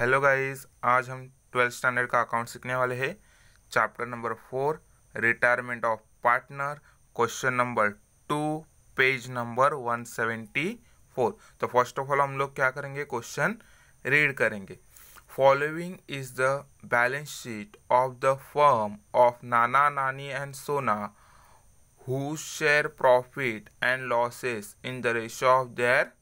Hello guys आज हम twelfth standard का अकाउंट सीखने वाले हैं chapter number four retirement of partner question number two page number one seventy four तो फर्स्ट ऑफ ऑल हम लोग क्या करेंगे क्वेश्चन रीड करेंगे following is the balance sheet of the firm of Nana Nani and Sona who share profit and losses in the ratio of their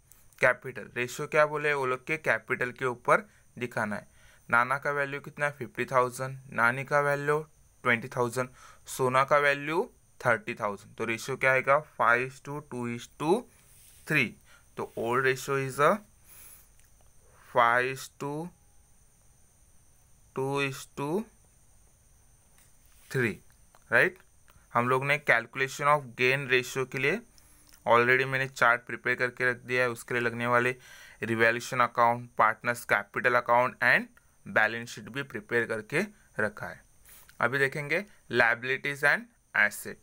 capital ratio क्या बोले वो लोग के कैपिटल के ऊपर दिखाना है नाना का वैल्यू कितना है फिफ्टी थाउजेंड नानी का वैल्यू ट्वेंटी थाउजेंड सोना का वैल्यू थर्टी थाउजेंड तो रेशियो क्या आएगा five two two is to three तो old ratio is a five two two is to three right हम लोग ने कैलकुलेशन ऑफ गेन रेशियो के लिए ऑलरेडी मैंने चार्ट प्रिपेयर करके रख दिया है उसके लिए लगने वाले revaluation account partners capital account and balance sheet भी प्रिपेयर करके रखा है अभी देखेंगे liabilities and asset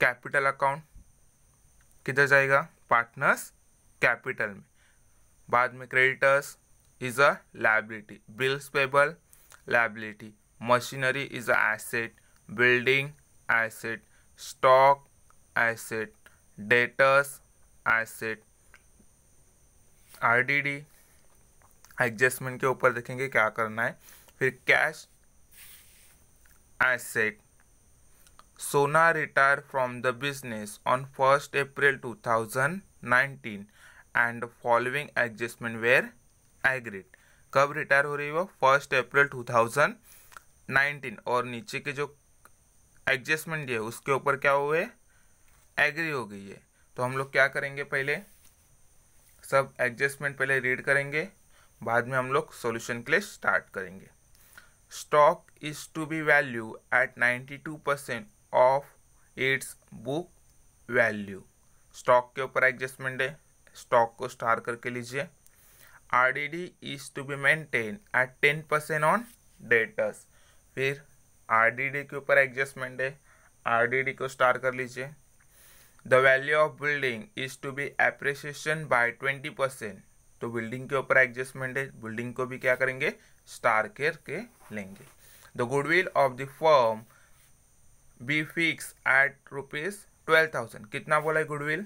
capital account किधर जाएगा पार्टनर्स कैपिटल में बाद में creditors is a liability bills payable liability machinery is a asset building asset stock asset debtors asset RDD adjustment के ऊपर देखेंगे क्या करना है फिर cash asset Sona retire from the business on first April 2019 and following adjustment were agreed कब retire हो रही है वो फर्स्ट अप्रैल 2019 और नीचे के जो एडजस्टमेंट है उसके ऊपर क्या हुए एग्री हो गई है तो हम लोग क्या करेंगे पहले सब एडजस्टमेंट पहले रीड करेंगे बाद में हम लोग सॉल्यूशन के लिए स्टार्ट करेंगे stock is to be value at 92 percent of its book value stock के ऊपर एडजस्टमेंट है स्टॉक को स्टार करके लीजिए R D D is to be maintain at ten percent on debtors फिर आर डी डी के ऊपर एडजस्टमेंट है आर डी डी को स्टार कर लीजिए the value of building is to be appreciation by twenty percent तो building के ऊपर एडजस्टमेंट है बिल्डिंग को भी क्या करेंगे स्टार केयर के लेंगे the goodwill of the firm be fix at rupees twelve thousand कितना बोला है goodwill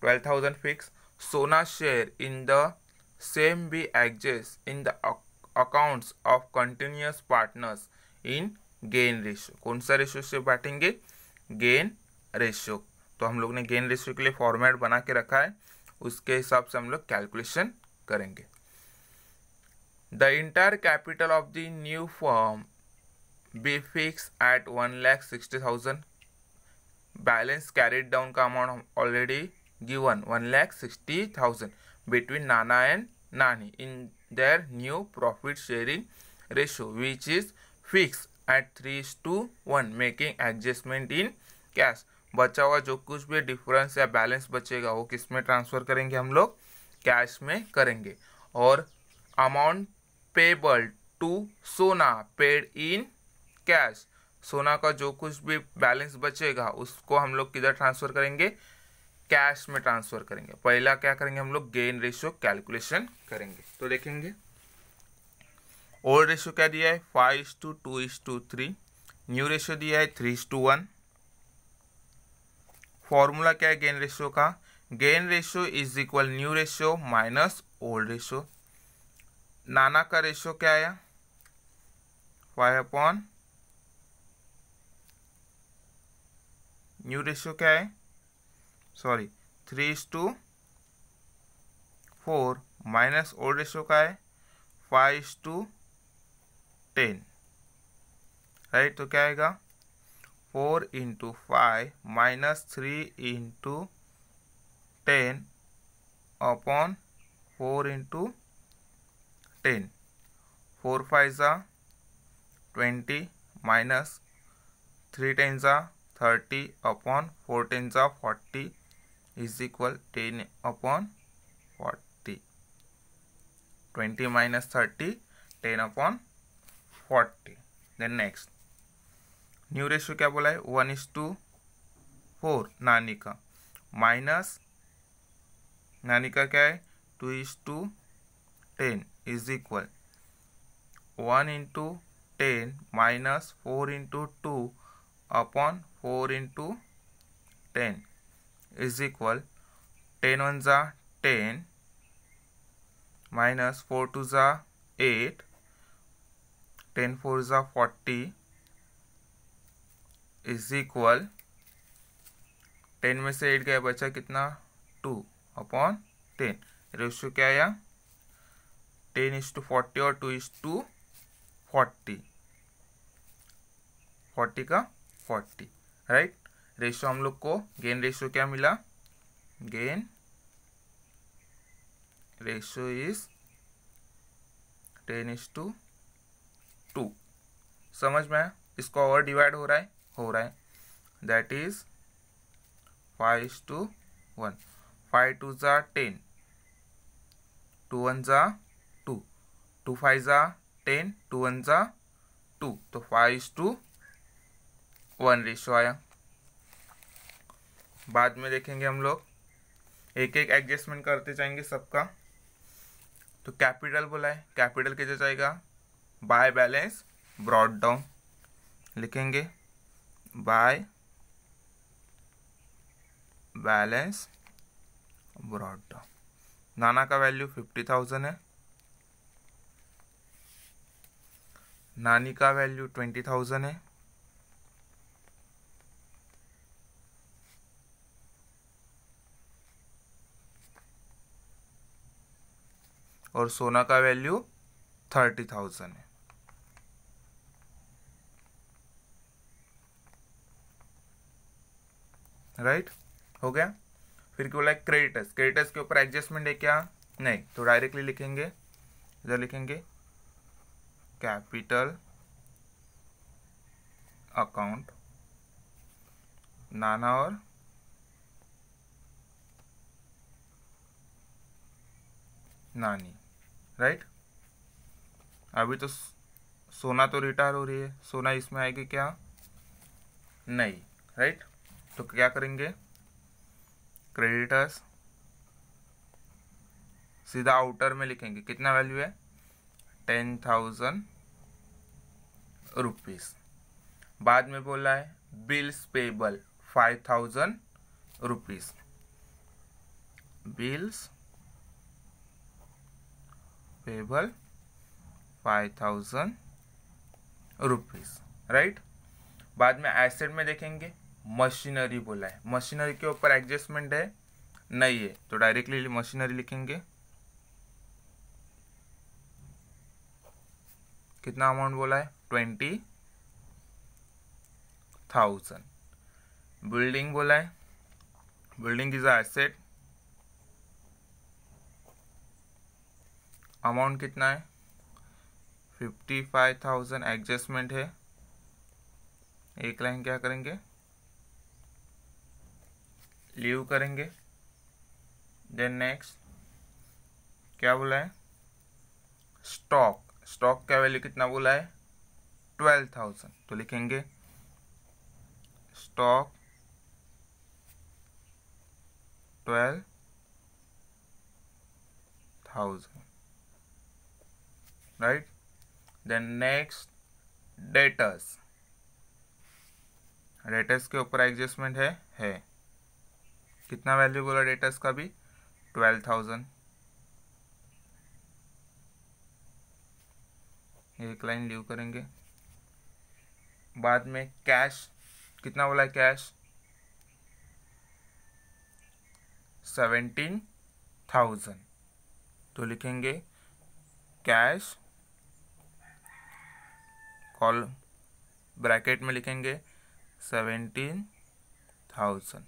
twelve thousand fix Sona share in the same be adjust in the accounts of continuous partners in gain ratio कौन सा ratio से बांटेंगे gain ratio तो हम लोग ने गेन रेशियो के लिए फॉर्मेट बना के रखा है उसके हिसाब से हम लोग कैलकुलेशन करेंगे the entire capital of the new form be fix at one lakh sixty thousand balance carried down का amount already given one lakh sixty thousand between Nana and Nani in their new profit sharing ratio which is fix at three to one making adjustment in cash बचा हुआ जो कुछ भी difference या balance बचेगा वो किस में ट्रांसफ़र करेंगे हम लोग कैश में करेंगे और amount payable to Sona paid in cash Sona का जो कुछ भी बैलेंस बचेगा उसको हम लोग किधर ट्रांसफ़र करेंगे कैश में ट्रांसफ़र करेंगे पहला क्या करेंगे हम लोग गेन रेशियो कैलकुलेशन करेंगे तो देखेंगे ओल्ड रेशियो क्या दिया है five is to two is to three new ratio दिया है three is to one formula क्या है गेन रेशियो का gain ratio is equal new ratio minus old ratio Nana का रेशियो क्या आया फाइव अपॉन न्यू रेशियो क्या है sorry three is to four minus old ratio का है five is to ten right तो क्या आएगा 4 into 5 minus 3 into 10 upon 4 into 10. 4 5 a 20 minus 3 times a 30 upon 4 times a 40 is equal 10 upon 40. 20 minus 30 10 upon 40. Then next. New ratio क्या बोला है one is to four Nani का minus नानी का क्या है two is to ten is equal one into ten minus four into two upon four into ten is equal ten one जा ten minus four two जा एट टेन फोर जा forty is equal ten में से eight गया बचा कितना to upon ten ratio क्या आया टेन इज टू फोर्टी और two is to forty forty का फोर्टी राइट रेशियो हम लोग को गेन रेशियो क्या मिला gain ratio is ten is to two समझ में आया इसको और डिवाइड हो रहा है हो रहा है that is five is to one five two ज़ा टेन टू वन ज़ा टू टू फाइव ज़ा टेन टू वन ज़ा टू तो five is to one ratio आया बाद में देखेंगे हम लोग एक एक एडजस्टमेंट करते जाएंगे सबका तो कैपिटल बोला है कैपिटल कैसे जाएगा बाय बैलेंस ब्रॉड डाउन लिखेंगे बाय बैलेंस ब्रॉड नाना का वैल्यू फिफ्टी थाउजेंड है नानी का वैल्यू ट्वेंटी थाउजेंड है और सोना का वैल्यू थर्टी थाउजेंड है राइट हो गया फिर क्या बोला है क्रेडिटर्स क्रेडिटर्स के ऊपर एडजस्टमेंट है क्या नहीं तो डायरेक्टली लिखेंगे इधर लिखेंगे कैपिटल अकाउंट नाना और नानी राइट अभी तो सोना तो रिटायर हो रही है सोना इसमें आएगी क्या नहीं राइट तो क्या करेंगे क्रेडिटर्स सीधा आउटर में लिखेंगे कितना वैल्यू है टेन थाउजेंड रुपीज़ बाद में बोला है bills payable five thousand rupees bills payable five thousand rupees right बाद में एसेट में देखेंगे मशीनरी बोला है मशीनरी के ऊपर एडजस्टमेंट है नहीं है तो डायरेक्टली मशीनरी लिखेंगे कितना अमाउंट बोला है ट्वेंटी थाउजेंड बिल्डिंग बोला है बिल्डिंग इज असेट अमाउंट कितना है फिफ्टी फाइव थाउजेंड एडजस्टमेंट है एक लाइन क्या करेंगे लीव करेंगे देन नेक्स्ट क्या बोला है स्टॉक स्टॉक का वैल्यू कितना बोला है ट्वेल्व थाउजेंड तो लिखेंगे stock twelve thousand right then next debtors debtors के ऊपर एडजस्टमेंट है है कितना वैल्यू बोला डेटा इसका भी ट्वेल्व थाउजेंड एक लाइन लीव करेंगे बाद में कैश कितना बोला कैश सेवेंटीन थाउजेंड तो लिखेंगे कैश कॉल ब्रैकेट में लिखेंगे सेवेंटीन थाउजेंड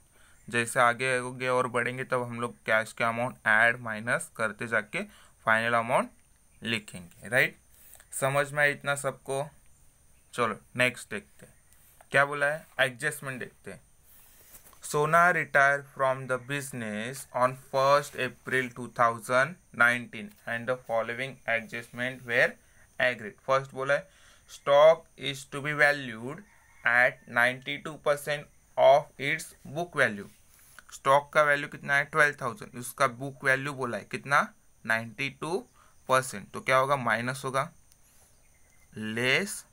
जैसे आगे आगे और बढ़ेंगे तब हम लोग कैश के अमाउंट ऐड माइनस करते जाके फाइनल अमाउंट लिखेंगे राइट समझ में इतना सबको चलो नेक्स्ट देखते हैं क्या बोला है एडजस्टमेंट देखते हैं Sona retire from the business on first April 2019 and the following adjustment were agreed first बोला है stock is to be valued at 92 percent of its book value stock का वैल्यू कितना है ट्वेल्व थाउजेंड उसका बुक वैल्यू बोला है कितना ninety two percent तो क्या होगा माइनस होगा लेस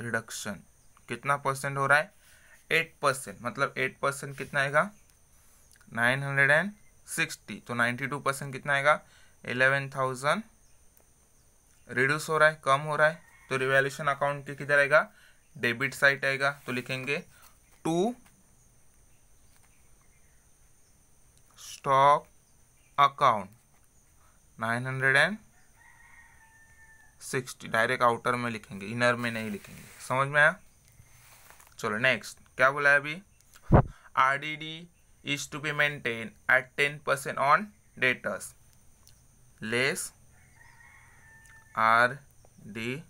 रिडक्शन कितना परसेंट हो रहा है एट परसेंट मतलब एट परसेंट कितना आएगा नाइन हंड्रेड एंड सिक्सटी तो नाइन्टी टू परसेंट कितना आएगा एलेवन थाउजेंड रिड्यूस हो रहा है कम हो रहा है तो रिवेल्यूशन अकाउंट के किधर आएगा डेबिट साइट आएगा तो लिखेंगे to stock account nine hundred and sixty direct outer में लिखेंगे इनर में नहीं लिखेंगे समझ में आया चलो नेक्स्ट क्या बोला है अभी R D D is to be maintain at ten percent on debtors less R D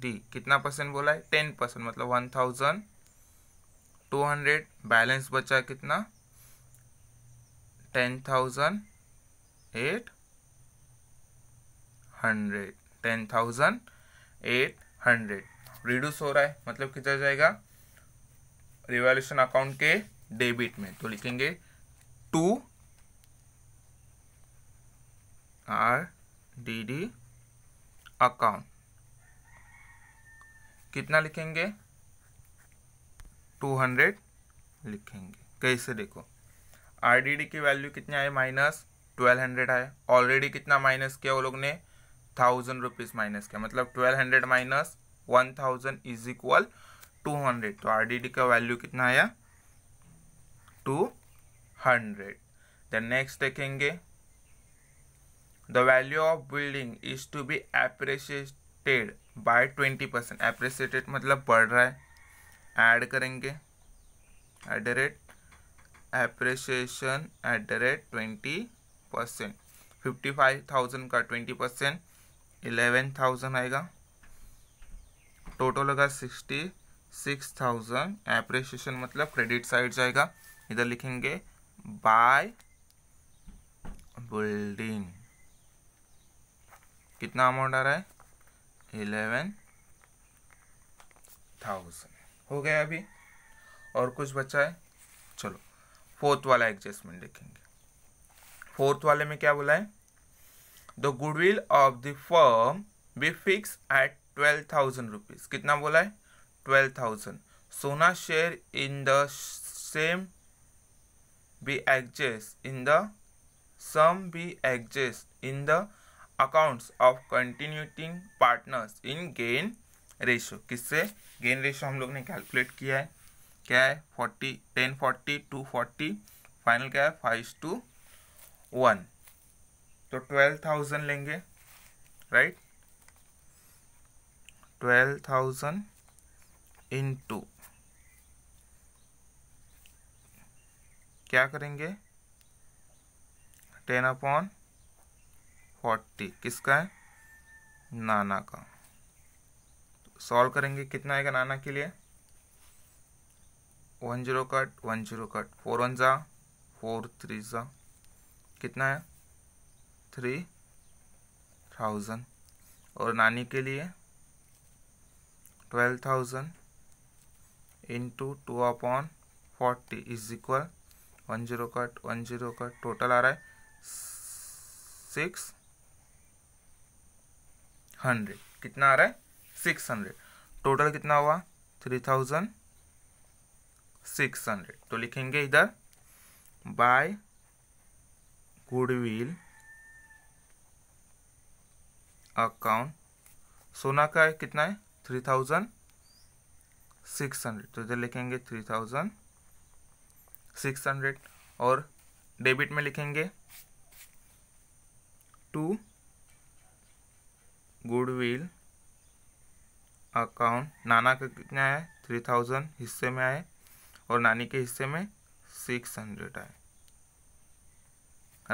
D कितना परसेंट बोला है टेन परसेंट मतलब one thousand two hundred balance बचा कितना ten thousand eight hundred ten thousand eight hundred reduce हो रहा है मतलब कितना जाएगा रिवॉल्यूशन अकाउंट के डेबिट में तो लिखेंगे to R D D account कितना लिखेंगे टू हंड्रेड लिखेंगे कैसे देखो आर डी डी की वैल्यू कितनी आए माइनस ट्वेल्व हंड्रेड आए ऑलरेडी कितना माइनस किया वो लोग ने थाउजेंड रुपीज़ माइनस किया मतलब twelve hundred minus one thousand is equal two hundred तो आर डी डी का वैल्यू कितना आया टू हंड्रेड देन नेक्स्ट देखेंगे the value of building is to be appreciate appreciated bye twenty percent appreciated मतलब बढ़ रहा है ऐड करेंगे at the rate appreciation at the rate twenty percent fifty five thousand का twenty percent eleven thousand आएगा total होगा sixty six thousand appreciation मतलब credit side जाएगा इधर लिखेंगे बाय बिल्डिंग कितना अमाउंट आ रहा है इलेवन थाउजेंड हो गया अभी और कुछ बचा है चलो फोर्थ वाला एडजस्टमेंट देखेंगे फोर्थ वाले में क्या बोला है the goodwill of the firm be fix at twelve thousand rupees कितना बोला है twelve thousand Sona share in the same be adjust in the same be adjust in the accounts of continuing partners in gain ratio किससे gain ratio हम लोग ने calculate किया है क्या है forty ten forty two forty final क्या है फाइव टू वन तो ट्वेल्व थाउजेंड लेंगे right twelve thousand into क्या करेंगे टेन अपॉन फोर्टी किसका है नाना का सॉल्व करेंगे कितना आएगा नाना के लिए one zero cut one zero cut four one जा फोर थ्री जा कितना है थ्री थाउजेंड और नानी के लिए twelve thousand into two upon forty is equal one zero cut one zero cut total आ रहा है सिक्स हंड्रेड कितना आ रहा है सिक्स हंड्रेड टोटल कितना हुआ थ्री थाउजेंड सिक्स हंड्रेड तो लिखेंगे इधर बाय गुडविल अकाउंट सोना का है कितना है थ्री थाउजेंड सिक्स हंड्रेड तो इधर लिखेंगे थ्री थाउजेंड सिक्स हंड्रेड और डेबिट में लिखेंगे टू गुडविल अकाउंट नाना का कितना है थ्री थाउजेंड हिस्से में आए और नानी के हिस्से में सिक्स हंड्रेड आए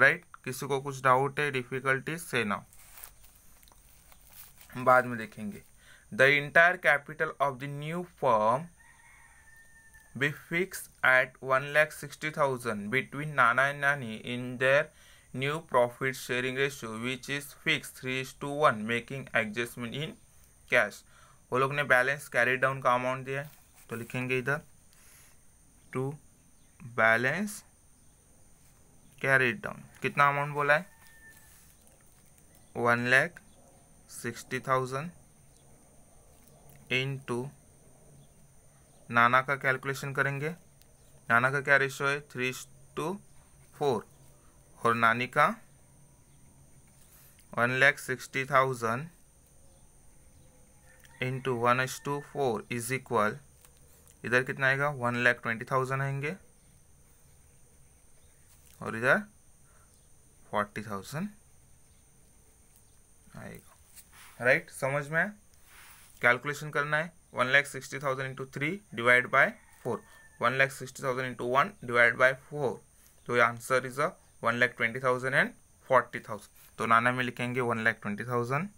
राइट right? किसी को कुछ डाउट है डिफिकल्टीज से ना बाद में देखेंगे the entire capital of the new firm be fix at one lakh sixty thousand between Nana and Nani in their new profit sharing ratio which is fix three is to one making adjustment in cash वो लोग ने balance carry down का amount दिया है तो लिखेंगे इधर to balance carry down कितना अमाउंट बोला है one lakh sixty thousand into Nana का कैलकुलेशन करेंगे नाना का क्या रेशो है थ्री टू फोर नानी का one lakh sixty thousand into one H to four is equal इधर कितना आएगा वन लैख ट्वेंटी थाउजेंड आएंगे और इधर फोर्टी थाउजेंड आएगा राइट right? समझ में कैलकुलेशन करना है one lakh sixty thousand into three divide by four one lakh sixty thousand into one divide by four तो answer is a one lakh twenty thousand and forty thousand तो नाना में लिखेंगे वन लैख ट्वेंटी थाउजेंड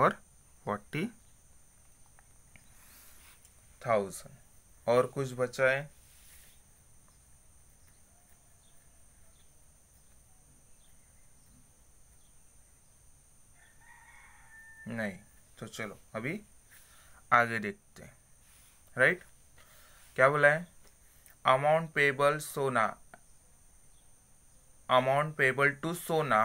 और forty thousand और कुछ बचा है नहीं तो चलो अभी आगे देखते हैं राइट क्या बोला है amount payable Sona amount payable to Sona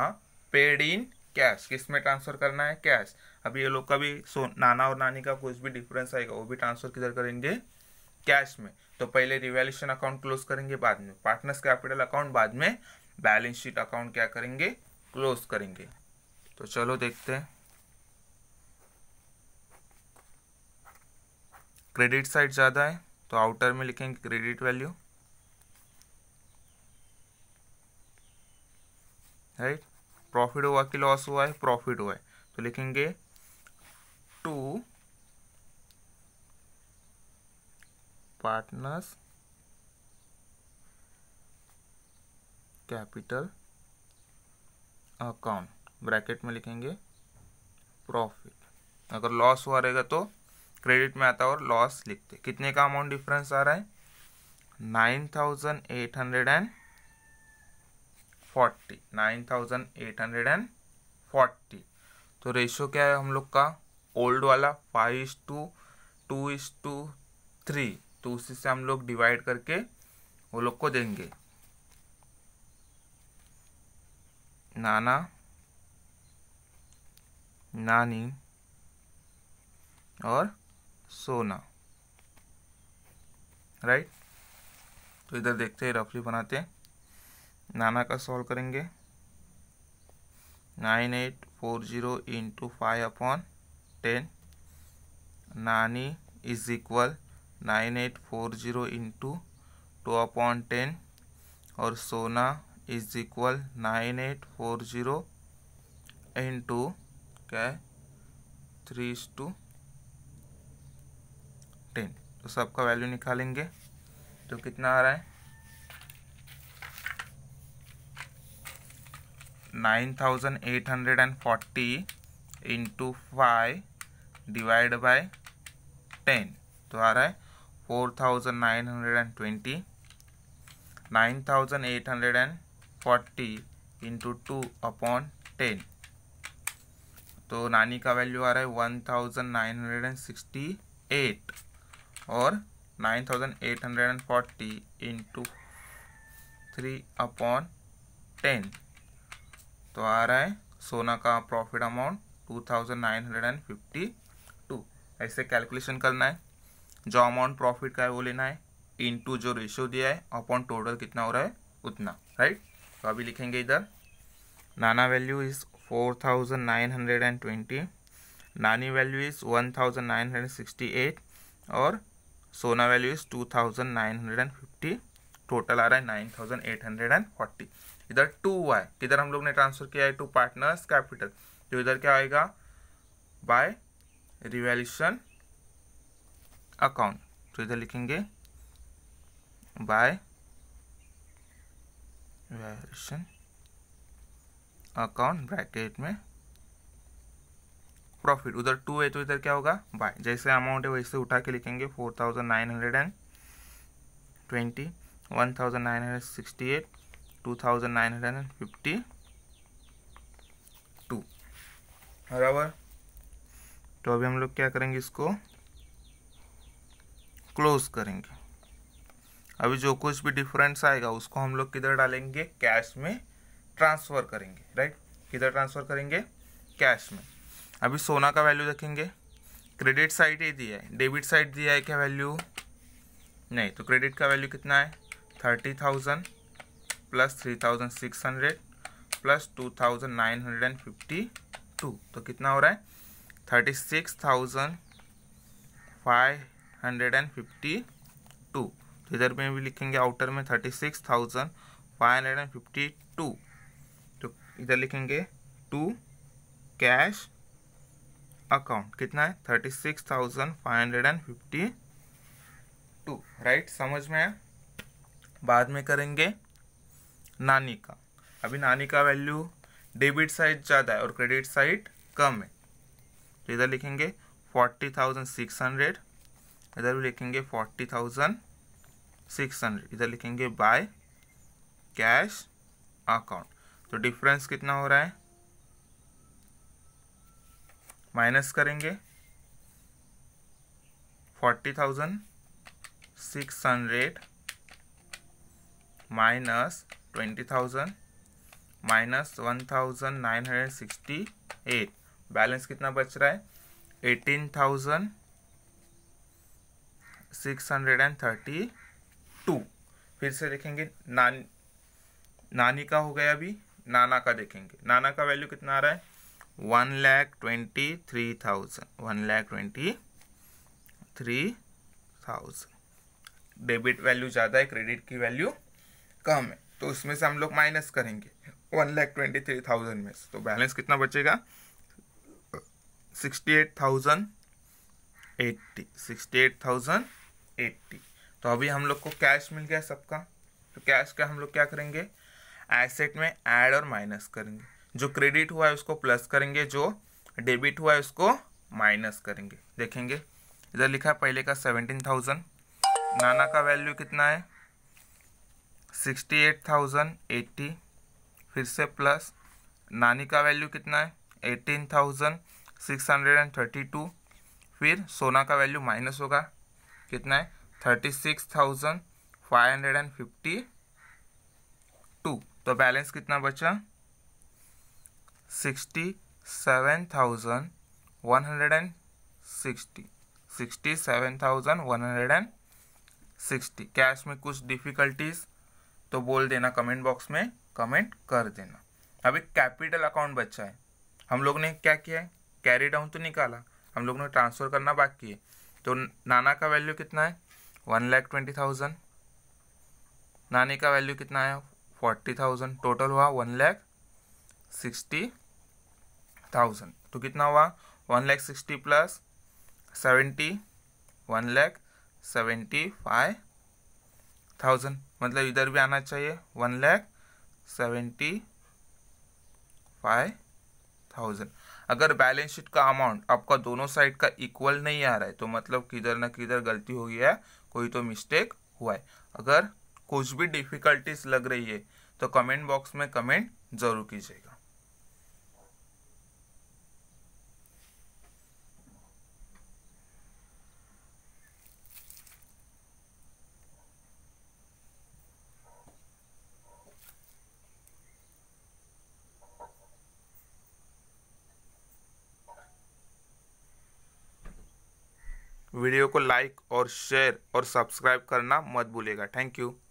paid in cash किस में ट्रांसफर करना है कैश अभी ये लोग का भी सो नाना और नानी का कुछ भी डिफरेंस आएगा वो भी ट्रांसफर किधर करेंगे कैश में तो पहले रिवेल्यूशन अकाउंट क्लोज करेंगे बाद में पार्टनर्स कैपिटल अकाउंट बाद में बैलेंस शीट अकाउंट क्या करेंगे क्लोज करेंगे तो चलो देखते हैं क्रेडिट साइड ज़्यादा है तो आउटर में लिखेंगे क्रेडिट वैल्यू राइट प्रॉफिट हुआ कि लॉस हुआ है प्रॉफिट हुआ है तो लिखेंगे to partners capital account bracket में लिखेंगे प्रॉफिट अगर लॉस हुआ रहेगा तो क्रेडिट में आता है और लॉस लिखते कितने का अमाउंट डिफरेंस आ रहा है nine thousand eight hundred and forty nine thousand eight hundred and forty तो रेशो क्या है हम लोग का ओल्ड वाला five is to two is to three तो उसी से हम लोग डिवाइड करके वो लोग को देंगे नाना नानी और सोना राइट तो इधर देखते हैं रफली बनाते हैं नाना का सॉल्व करेंगे nine eight four zero into five upon ten Nani is equal nine eight four zero into two upon ten और Sona is equal nine eight four zero into क्या है थ्री टू टेन तो सबका वैल्यू निकालेंगे तो कितना आ रहा है nine thousand eight hundred and forty into five divide by ten तो आ रहा है four thousand nine hundred and twenty nine thousand eight hundred and forty into two upon ten तो नानी का वैल्यू आ रहा है one thousand nine hundred and sixty eight और nine thousand eight hundred and forty into three upon ten तो आ रहा है सोना का profit amount two thousand nine hundred and fifty two ऐसे कैलकुलेशन करना है जो अमाउंट प्रॉफिट का है वो लेना है इन टू जो रेशियो दिया है अपॉन टोटल कितना हो रहा है उतना राइट तो अभी लिखेंगे इधर Nana value is four thousand nine hundred and twenty Nani value is one thousand nine hundred sixty eight और Sona value is two thousand nine hundred and fifty total आ रहा है nine thousand eight hundred and forty इधर to Y किधर हम लोग ने transfer किया है टू पार्टनर्स कैपिटल तो इधर क्या आएगा बाय रिवेल्यूशन अकाउंट तो इधर लिखेंगे बाय रिवेल्यूशन अकाउंट ब्रैकेट में प्रॉफिट उधर टू है तो इधर क्या होगा बाय जैसे अमाउंट है वैसे उठा के लिखेंगे four thousand nine hundred and twenty one thousand nine hundred sixty eight two thousand nine hundred and fifty two बराबर तो अभी हम लोग क्या करेंगे इसको क्लोज करेंगे अभी जो कुछ भी डिफरेंस आएगा उसको हम लोग किधर डालेंगे कैश में ट्रांसफ़र करेंगे राइट किधर ट्रांसफ़र करेंगे कैश में अभी सोना का वैल्यू देखेंगे क्रेडिट साइड ही दिया है डेबिट साइड दिया है क्या वैल्यू नहीं तो क्रेडिट का वैल्यू कितना है thirty thousand plus three thousand six hundred plus two thousand nine hundred and fifty two तो कितना हो रहा है thirty six thousand five hundred and fifty two तो इधर में भी लिखेंगे आउटर में thirty six thousand five hundred and fifty two तो इधर लिखेंगे टू कैश अकाउंट कितना है thirty six thousand five hundred and fifty two right समझ में आया बाद में करेंगे नानी का अभी नानी का वैल्यू डेबिट साइड ज़्यादा है और क्रेडिट साइड कम है तो इधर लिखेंगे फोर्टी थाउजेंड सिक्स हंड्रेड इधर भी लिखेंगे फोर्टी थाउजेंड सिक्स हंड्रेड इधर लिखेंगे बाय कैश अकाउंट तो डिफरेंस कितना हो रहा है माइनस करेंगे forty thousand six hundred minus twenty thousand minus one thousand nine hundred sixty eight balance कितना बच रहा है eighteen thousand six hundred and thirty two फिर से देखेंगे नानी नानी का हो गया अभी नाना का देखेंगे नाना का वैल्यू कितना आ रहा है one lakh twenty three thousand one lakh twenty three thousand debit value ज़्यादा है क्रेडिट की वैल्यू कम है तो उसमें से हम लोग माइनस करेंगे one lakh twenty three thousand में तो बैलेंस कितना बचेगा sixty eight thousand eighty sixty eight thousand eighty तो अभी हम लोग को कैश मिल गया सबका तो कैश का हम लोग क्या करेंगे एसेट में ऐड और माइनस करेंगे जो क्रेडिट हुआ है उसको प्लस करेंगे जो डेबिट हुआ है उसको माइनस करेंगे देखेंगे इधर लिखा है पहले का सेवनटीन थाउजेंड नाना का वैल्यू कितना है सिक्सटी एट थाउजेंड एट्टी फिर से प्लस नानी का वैल्यू कितना है eighteen thousand six hundred and thirty two फिर सोना का वैल्यू माइनस होगा कितना है thirty six thousand five hundred and fifty two तो बैलेंस कितना बचा sixty seven thousand one hundred and sixty sixty seven thousand one hundred and sixty cash में कुछ डिफ़िकल्टीज़ तो बोल देना कमेंट बॉक्स में कमेंट कर देना अब एक कैपिटल अकाउंट बचा है हम लोग ने क्या किया है कैरी डाउन तो निकाला हम लोग ने ट्रांसफ़र करना बाकी है तो नाना का वैल्यू कितना है वन लैख ट्वेंटी थाउजेंड नानी का वैल्यू कितना है फोर्टी थाउजेंड टोटल हुआ वन लैख सिक्सटी थाउजेंड तो कितना हुआ one lakh sixty plus seventy one lakh seventy five thousand मतलब इधर भी आना चाहिए one lakh seventy five thousand अगर बैलेंस शीट का अमाउंट आपका दोनों साइड का इक्वल नहीं आ रहा है तो मतलब किधर ना किधर गलती हो गया है कोई तो मिस्टेक हुआ है अगर कुछ भी डिफ़िकल्टीज लग रही है तो कमेंट बॉक्स में कमेंट ज़रूर कीजिएगा वीडियो को लाइक और शेयर और सब्सक्राइब करना मत भूलेगा थैंक यू